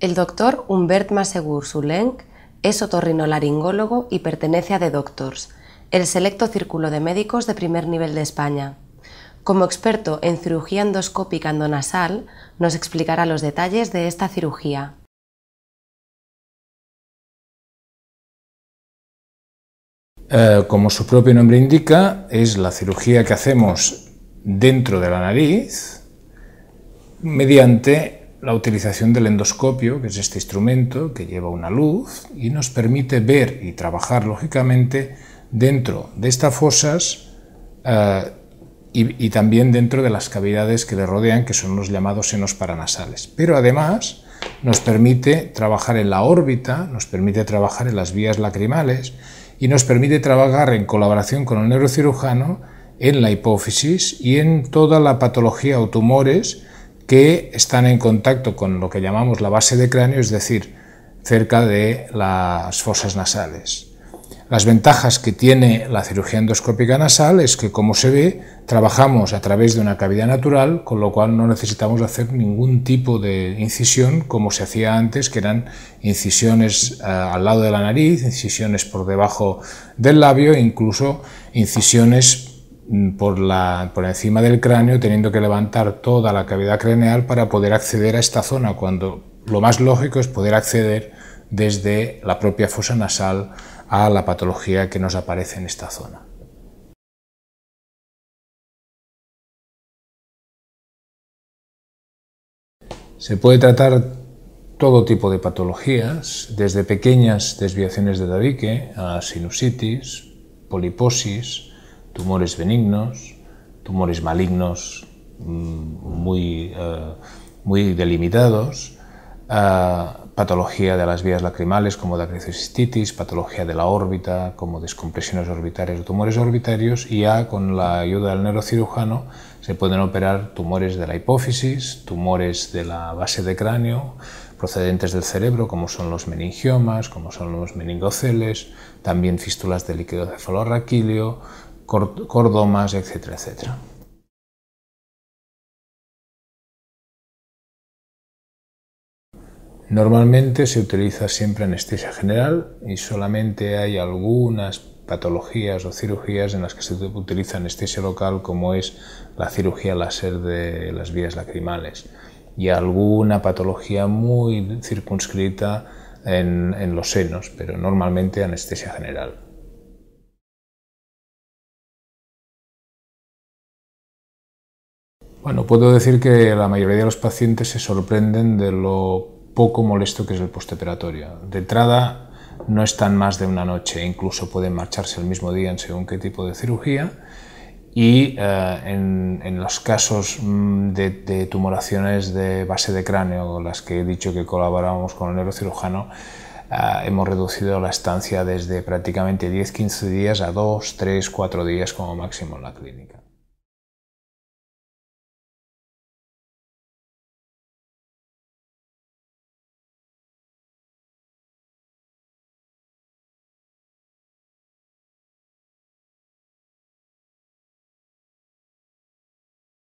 El doctor Humbert Masegur suleng es otorrinolaringólogo y pertenece a The Doctors, el selecto círculo de médicos de primer nivel de España. Como experto en cirugía endoscópica endonasal, nos explicará los detalles de esta cirugía. Eh, como su propio nombre indica, es la cirugía que hacemos dentro de la nariz mediante la utilización del endoscopio, que es este instrumento que lleva una luz y nos permite ver y trabajar lógicamente dentro de estas fosas eh, y, y, también dentro de las cavidades que le rodean, que son los llamados senos paranasales. Pero además nos permite trabajar en la órbita, nos permite trabajar en las vías lacrimales y nos permite trabajar en colaboración con el neurocirujano en la hipófisis y en toda la patología o tumores que están en contacto con lo que llamamos la base de cráneo, es decir, cerca de las fosas nasales. Las ventajas que tiene la cirugía endoscópica nasal es que, como se ve, trabajamos a través de una cavidad natural, con lo cual no necesitamos hacer ningún tipo de incisión como se hacía antes, que eran incisiones eh, al lado de la nariz, incisiones por debajo del labio, incluso incisiones Mm, por, encima del cráneo, teniendo que levantar toda la cavidad craneal para poder acceder a esta zona, cuando lo más lógico es poder acceder desde la propia fosa nasal a la patología que nos aparece en esta zona. Se puede tratar todo tipo de patologías, desde pequeñas desviaciones de tabique a sinusitis, poliposis, tumores benignos, tumores malignos mm, muy, eh, muy delimitados, eh, patología de las vías lacrimales como dacricistitis, patología de la órbita como descompresiones orbitarias o tumores orbitarios y ya con la ayuda del neurocirujano se pueden operar tumores de la hipófisis, tumores de la base de cráneo, procedentes del cerebro, como son los meningiomas, como son los meningoceles, también fístulas de líquido raquíleo cordomas, etcétera, etcétera. Normalmente se utiliza siempre anestesia general y solamente hay algunas patologías o cirugías en las que se utiliza anestesia local como es la cirugía láser de las vías lacrimales y alguna patología muy circunscrita en los senos, pero normalmente anestesia general. Bueno, puedo decir que la mayoría de los pacientes se sorprenden de lo poco molesto que es el postoperatorio. De entrada, no están más de una noche, incluso pueden marcharse el mismo día en según qué tipo de cirugía. Y eh, en, los casos mm, de, tumoraciones de base de cráneo, las que he dicho que colaboramos con el neurocirujano, eh, hemos reducido la estancia desde prácticamente 10-15 días a 2, 3, 4 días como máximo en la clínica.